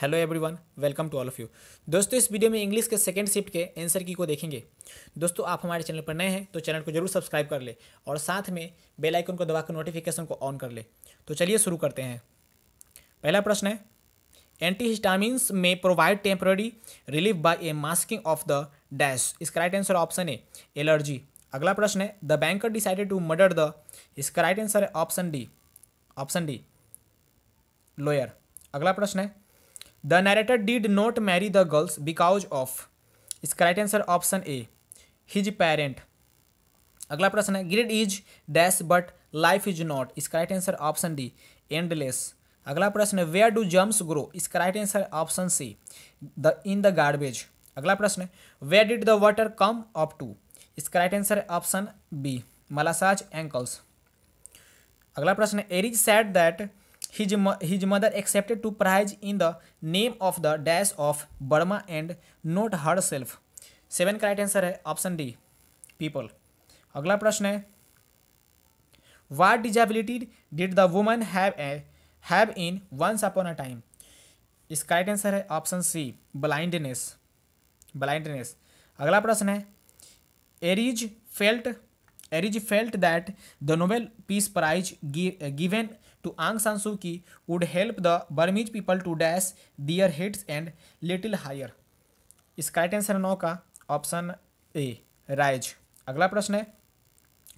Hello everyone welcome to all of you दोस्तों इस video में इंग्लिश के सेकंड शिफ्ट के आंसर की को देखेंगे दोस्तों आप हमारे चैनल पर नए हैं तो चैनल को जरूर सब्सक्राइब कर ले और साथ में बेल आइकन को दबाकर नोटिफिकेशन को ऑन कर ले तो चलिए शुरू करते हैं पहला प्रश्न है एंटी हिस्टामिन्स में provide temporary relief by a masking of the dash इसका right answer option A allergy अगला प्रश्न है the banker decided to murder the इसका राइट आंसर है option D option D lawyer अगला प्रश्न है the narrator did not marry the girls because of इसका right answer option A his parent अगला प्रश्न है greed is dash but life is not इसका right answer option D endless अगला प्रश्न है वेयर डू जम्प्स ग्रो इसका right answer option C the in the garbage अगला प्रश्न है where did the water come up to इसका right answer है ऑप्शन बी मलासाज एंकल्स अगला प्रश्न है Aris said that his his mother accepted to prize in the name of the dash of Burma and not herself seven का right answer है option D people अगला प्रश्न है what disability did the woman have have in once upon a time इसका right answer है option C blindness blindness अगला प्रश्न है Aris felt Aris felt that the Nobel peace prize given to Aung San Suu Kyi would help the Burmese people to dash their hits and little higher इसका right answer नौ का option A rise अगला प्रश्न है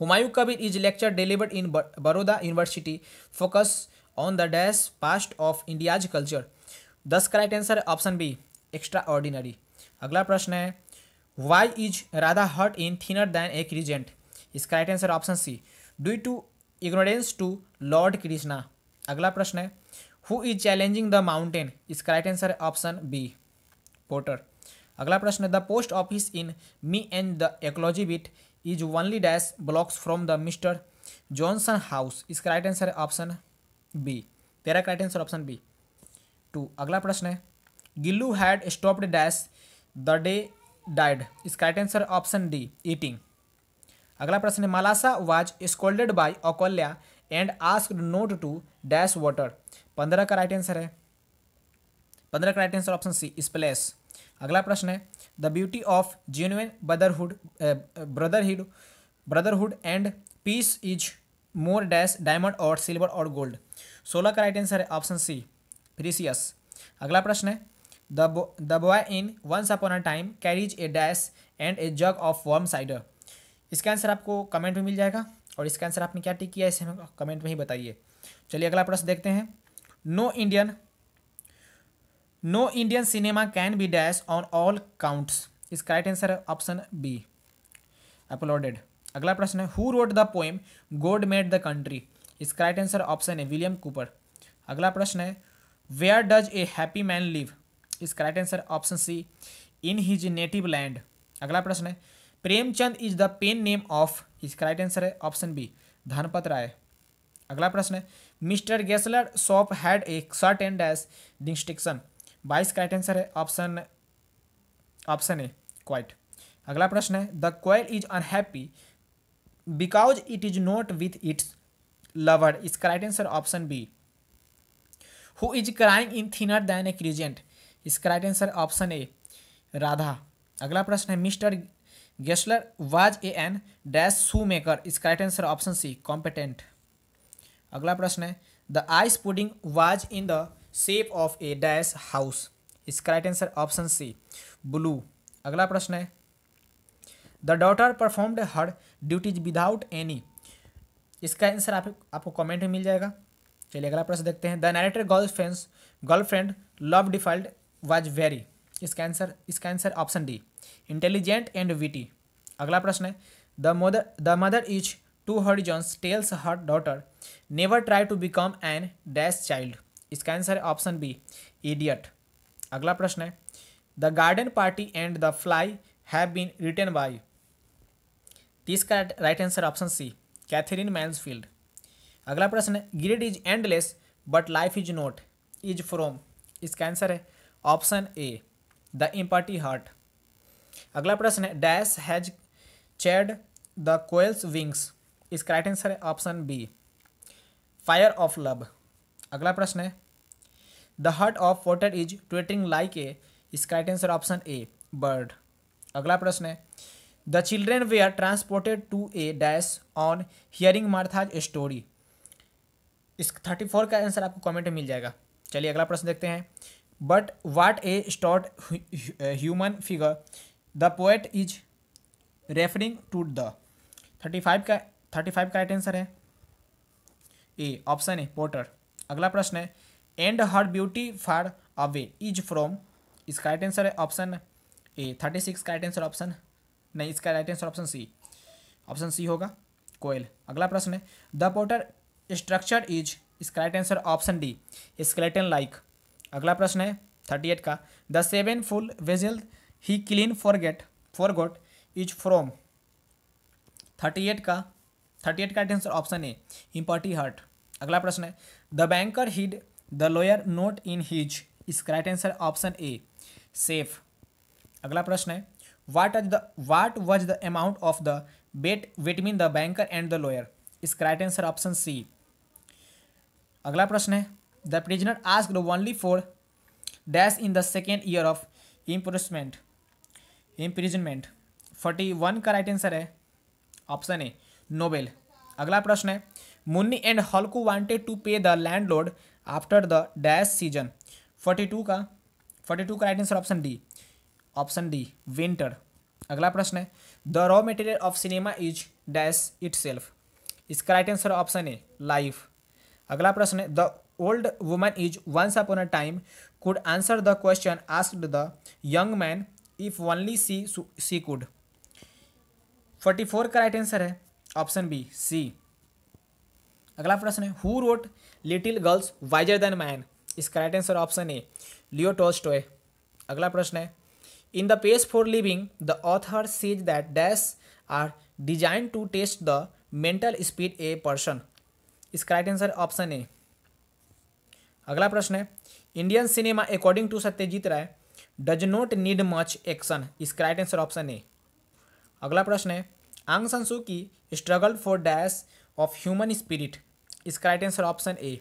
Humayun Kabir is lecture delivered in Baroda university focus on the dash past of India's culture दस का right answer option B extraordinary अगला प्रश्न है why is Radha heart in thinner than a crescent इसका right answer option C due to ignorance to lord Krishna अगला प्रश्न है who is challenging the mountain इसका राइट आंसर है ऑप्शन बी पोर्टर अगला प्रश्न है the post office in me and the ecology bit is only dash blocks from the mister Johnson house इसका right answer है ऑप्शन बी तेरा का right answer option B two अगला प्रश्न है Gillu had stopped dash the day died इसका right answer option D eating अगला प्रश्न है Malasa was scolded by Akolya and ask not to dash water पंद्रह का राइट आंसर है पंद्रह का right answer option C splash अगला प्रश्न है the beauty of genuine brotherhood brotherhood brotherhood and peace is more dash diamond or silver or gold सोलह का राइट आंसर है ऑप्शन सी प्रीसियस अगला प्रश्न है the boy in once upon a time carries a dash and a jug of warm cider इसका आंसर आपको comment में मिल जाएगा और इसका आंसर आपने क्या टिक किया इसे हमें कमेंट में ही बताइए चलिए अगला प्रश्न देखते हैं no Indian no Indian cinema can be dash on all counts इसका राइट आंसर है ऑप्शन बी अपलोडेड अगला प्रश्न है who wrote the poem god made the country इसका राइट आंसर ऑप्शन है विलियम कूपर अगला प्रश्न है where does a happy man live इसका right answer option C in his native land अगला प्रश्न है Premchand is the pen name of इसका राइट आंसर है ऑप्शन बी धनपत राय अगला प्रश्न है mister Gessler shop had a shirt and dash distinction बाईस का राइट आंसर है ऑप्शन ऑप्शन ए क्वाइट अगला प्रश्न है the koel is unhappy because it is not with its lover इसका right answer option B who is crying in thinner than a crescent इसका right answer option A Radha अगला प्रश्न है mister Gessler was a an dash shoe maker इस correct answer option C competent अगला प्रश्न है the ice pudding was in the shape of a dash house इस correct answer option C blue अगला प्रश्न है the daughter performed her duties without any इसका answer आप, आपको कमेंट में मिल जाएगा चलिए अगला प्रश्न देखते हैं the narrator girl friends girlfriend love default was very इसका आंसर इसका answer option D intelligent and witty अगला प्रश्न है the mother the mother is to Jones tells her daughter never try to become an dash child इसका answer है option B idiot अगला प्रश्न है the garden party and the fly have been return by this का right answer option C Katherine Mansfield अगला प्रश्न है greed is endless but life is not is from इसका आंसर है option A the impartial heart अगला प्रश्न है dash has shed the koel's wings इसका राइट आंसर है option B fire of love अगला प्रश्न है the heart of water is tweeting like a इसका right answer option A bird अगला प्रश्न है the children were transported to a dash on hearing Martha's story इस thirty four का answer आपको कमेंट में मिल जाएगा चलिए अगला प्रश्न देखते हैं but what a stout human figure the poet is referring to the thirty five का थर्टी फाइव का राइट आंसर है ए ऑप्शन है पोर्टर अगला प्रश्न है and her beauty far away is from इसका राइट आंसर है ऑप्शन ए थर्टी सिक्स का राइट आंसर ऑप्शन नहीं इसका right answer option C option C होगा कोयल अगला प्रश्न है द पोर्टर स्ट्रक्चर इज इसका right answer option D skeleton like अगला प्रश्न है थर्टी एट का the seven full vessel he clean for get for goat is from thirty eight का थर्टी एट का answer option A empty heart अगला प्रश्न है the banker hid the lawyer note in his इसका right answer option A safe अगला प्रश्न है what is the what was the amount of the bet between the banker and the lawyer इसका right answer option C अगला प्रश्न है the prisoner asked only four dash in the second year of imprisonment. Imprisonment forty one का right answer है option A novel अगला प्रश्न है Munni and Halku wanted to pay the land after the dash season forty two का forty two का right answer option D option D winter अगला प्रश्न है the raw material of cinema is dash it इसका right answer option A life अगला प्रश्न है the old woman is once upon a time could answer the question asked the young man if only she she could 44 का right answer है option B C अगला प्रश्न है who wrote little girls wiser than man इसका right answer option A Leo Tolstoy अगला प्रश्न है in the pace for living the author says that dash are designed to test the mental speed a person इसका right answer option A अगला प्रश्न है Indian cinema according to Satyajit Ray does not need much action is right answer option A अगला प्रश्न है Aung San Suu Kyi struggle for dash of human spirit is right answer option A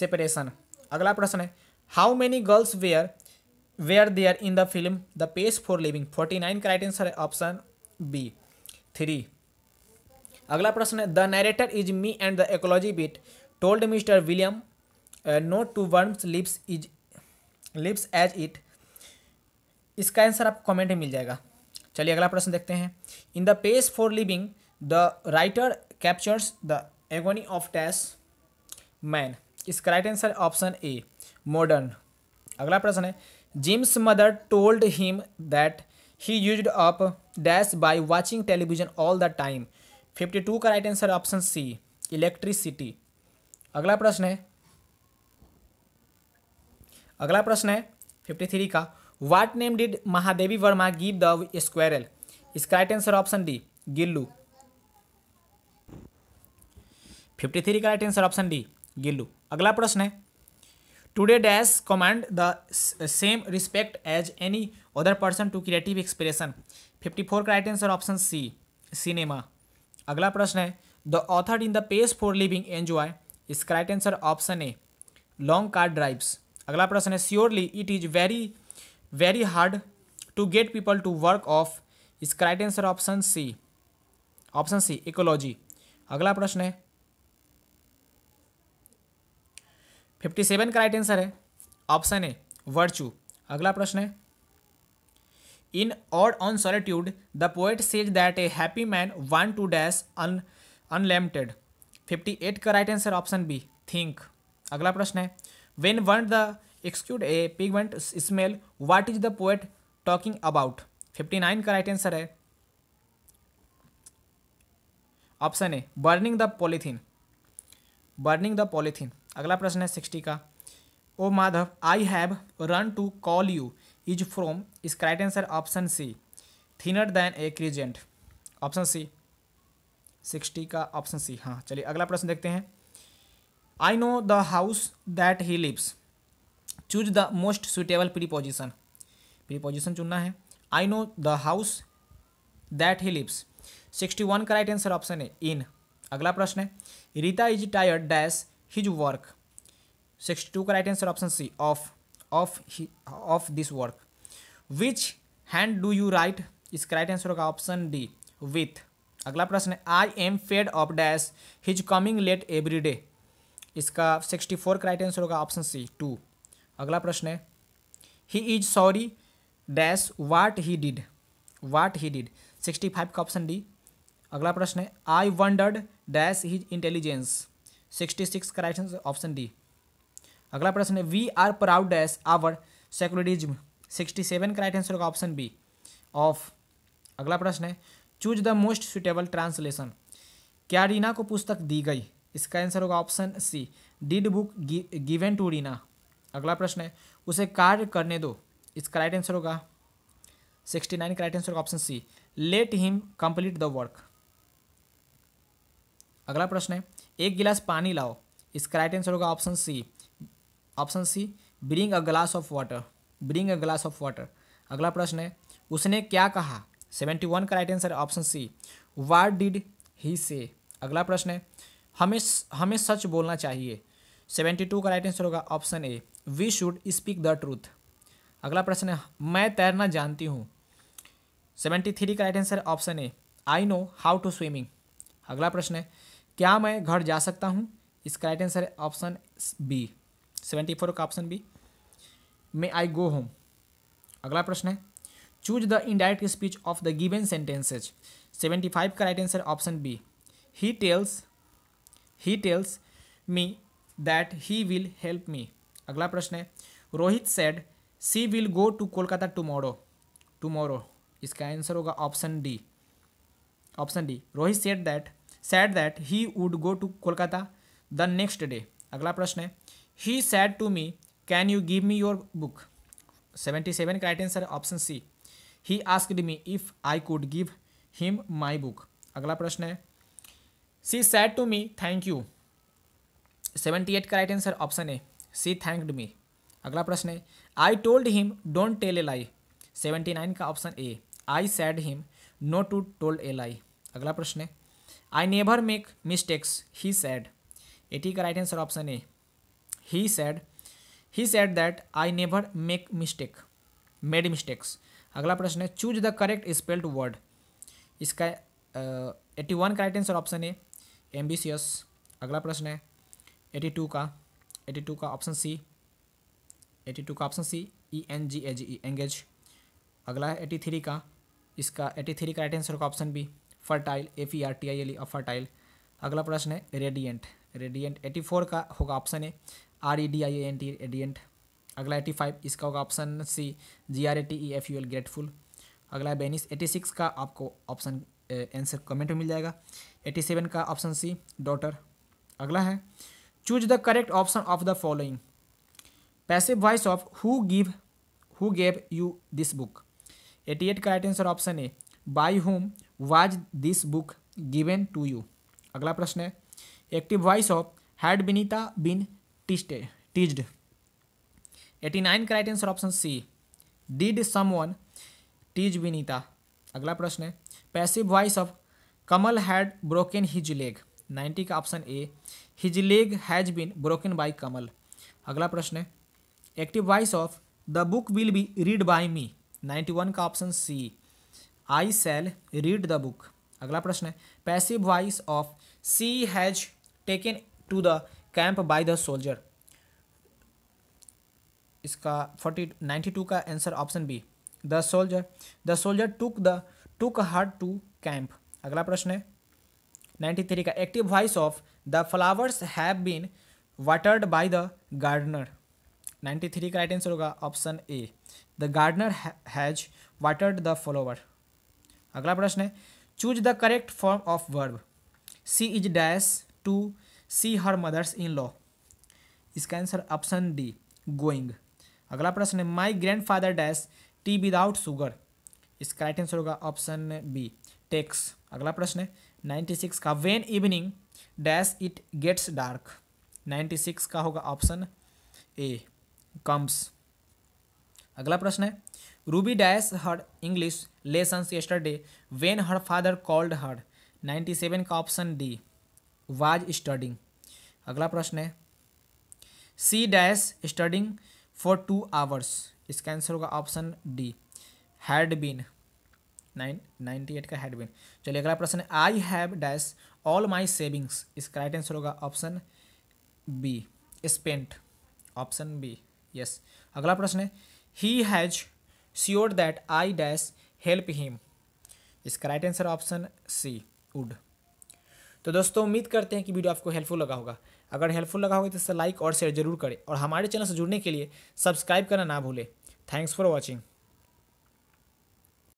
separation अगला प्रश्न है how many girls were were there in the film the pace for living forty nine right answer है option B three अगला प्रश्न है the narrator is me and the ecology bit told mister William not to worms lips is lips as it इसका आंसर आपको comment में मिल जाएगा चलिए अगला प्रश्न देखते हैं in the pace for living the writer captures the agony of dash man इसका right answer option A modern अगला प्रश्न है Jim's mother told him that he use up dash by watching television all the time fifty two का right answer option C electricity अगला प्रश्न है अगला प्रश्न है फिफ्टी थ्री का what name did Mahadevi Verma give the squirrel इसका right answer option D Gillu fifty three का right answer option D Gillu अगला प्रश्न है today dash command the same respect as any other person to creative expression fifty four का right answer option C cinema अगला प्रश्न है the author in the pace for living enjoy इसका right answer option A long car drives अगला प्रश्न है surely it is very very hard to get people to work off इस क्राइट answer option C option C ecology अगला प्रश्न है fifty seven का राइट आंसर है ऑप्शन ए वर्चू अगला प्रश्न है in ode on solitude the poet says that a happy man one to dash un unlimited fifty eight का right answer option B think अगला प्रश्न है when weren't the execute a pigment smell what is the poet talking about fifty nine का right answer है option A burning the polythene burning the polythene अगला प्रश्न है sixty का O Madhav I have run to call you is from इसका right answer option C thinner than a crescent option C sixty का option C हाँ चलिए अगला प्रश्न देखते हैं I know the house that he lives. Choose the most suitable preposition. Preposition चुनना है I know the house that he lives. Sixty one का राइट आंसर ऑप्शन है इन अगला प्रश्न है Rita is tired dash his work sixty two का right answer option C of of of this work which hand do you write इसका right answer होगा option D with अगला प्रश्न है I am fed of dash his coming late every day इसका 64 four right answer होगा option C to अगला प्रश्न है ही is sorry dash what he did what he did 65 का ऑप्शन डी अगला प्रश्न है I wondered dash his intelligence 66 का राइट आंसर ऑप्शन डी अगला प्रश्न है we are proud dash our secularism 67 का राइट आंसर होगा ऑप्शन बी ऑफ अगला प्रश्न है choose the most suitable translation क्या रीना को पुस्तक दी गई इसका आंसर होगा option C did book given to Reena अगला प्रश्न है उसे कार्य करने दो इसका राइट आंसर होगा सिक्सटी नाइन का राइट आंसर होगा option C let him complete the work अगला प्रश्न है एक गिलास पानी लाओ इसका राइट आंसर होगा option C option C bring a glass of water bring a glass of water अगला प्रश्न है उसने क्या कहा सेवेंटी वन का right answer option C what did he say अगला प्रश्न है हमें हमें सच बोलना चाहिए सेवेंटी टू का राइट आंसर होगा option A we should speak the truth अगला प्रश्न है मैं तैरना जानती हूँ सेवेंटी थ्री का right answer option A I know how to swimming अगला प्रश्न है क्या मैं घर जा सकता हूँ इसका राइट आंसर है ऑप्शन बी सेवेंटी फोर का option B may I go home अगला प्रश्न है choose the indirect speech of the given sentences seventy five का right answer option B he tells he tells me that he will help me अगला प्रश्न है Rohit said she will go to Kolkata tomorrow tomorrow इसका answer होगा option D option D Rohit said that said that he would go to Kolkata the next day अगला प्रश्न है he said to me can you give me your book seventy seven का right answer option C he asked me if I could give him my book अगला प्रश्न है she said to me thank you seventy eight का right answer option A she thanked me अगला प्रश्न है I told him don't tell a lie seventy nine का option A I said him no to told a lie अगला प्रश्न है I never make mistakes he said eighty का right answer option A he said he said that I never make mistake made mistakes अगला प्रश्न है choose the correct spelled word इसका eighty one का right answer option A ambitious अगला प्रश्न है eighty two का एटी टू का ऑप्शन सी एटी टू का option C E N G A G E engage अगला है एटी थ्री का इसका एटी थ्री का राइट आंसर का option B fertile A P R T I L E fertile अगला प्रश्न है रेडियंट रेडियंट एटी फोर का होगा option A R E D I N T radiant अगला एटी फाइव इसका होगा option C G R A T E F U L grateful अगला है बेनिस एटी सिक्स का आपको ऑप्शन आंसर कमेंट में मिल जाएगा एटी सेवन का ऑप्शन सी डॉटर अगला है choose the correct option of the following passive voice of who give who gave you this book eighty eight का right answer option A by whom was this book given to you अगला प्रश्न है active voice of had Binita been teased teased eighty nine का right answer option C did someone tease Binita अगला प्रश्न है passive voice of Kamal had broken his leg ninety का option A his leg has been broken by Kamal अगला प्रश्न है active voice of the book will be read by me ninety one का option C I shall read the book अगला प्रश्न है passive voice of she has taken to the camp by the soldier इसका forty ninety two का answer option B the soldier the soldier took the took her to camp अगला प्रश्न है ninety three का active voice of the flowers have been watered by the gardener ninety three का right answer होगा option A the gardener has watered the flower अगला प्रश्न है choose the correct form of verb she is dash to see her mother's in law इसका answer option D going अगला प्रश्न है my grandfather dash tea without sugar इसका right answer होगा option B takes अगला प्रश्न है ninety six का when evening dash it gets dark ninety six का होगा ऑप्शन ए कम्स अगला प्रश्न है Ruby dash her English lesson yesterday when her father called her ninety seven का ऑप्शन डी वाज स्टडिंग अगला प्रश्न है she dash studying for two hours इसका आंसर होगा option D had been nine ninety eight का हेडविन चलिए अगला प्रश्न है आई have dash all my savings इसका राइट आंसर होगा option B spent option B yes अगला प्रश्न है he has sure that I dash help him इसका right answer option C would तो दोस्तों उम्मीद करते हैं कि वीडियो आपको हेल्पफुल लगा होगा अगर हेल्पफुल लगा होगा तो इसे लाइक और शेयर जरूर करें और हमारे चैनल से जुड़ने के लिए सब्सक्राइब करना ना भूलें थैंक्स फॉर वॉचिंग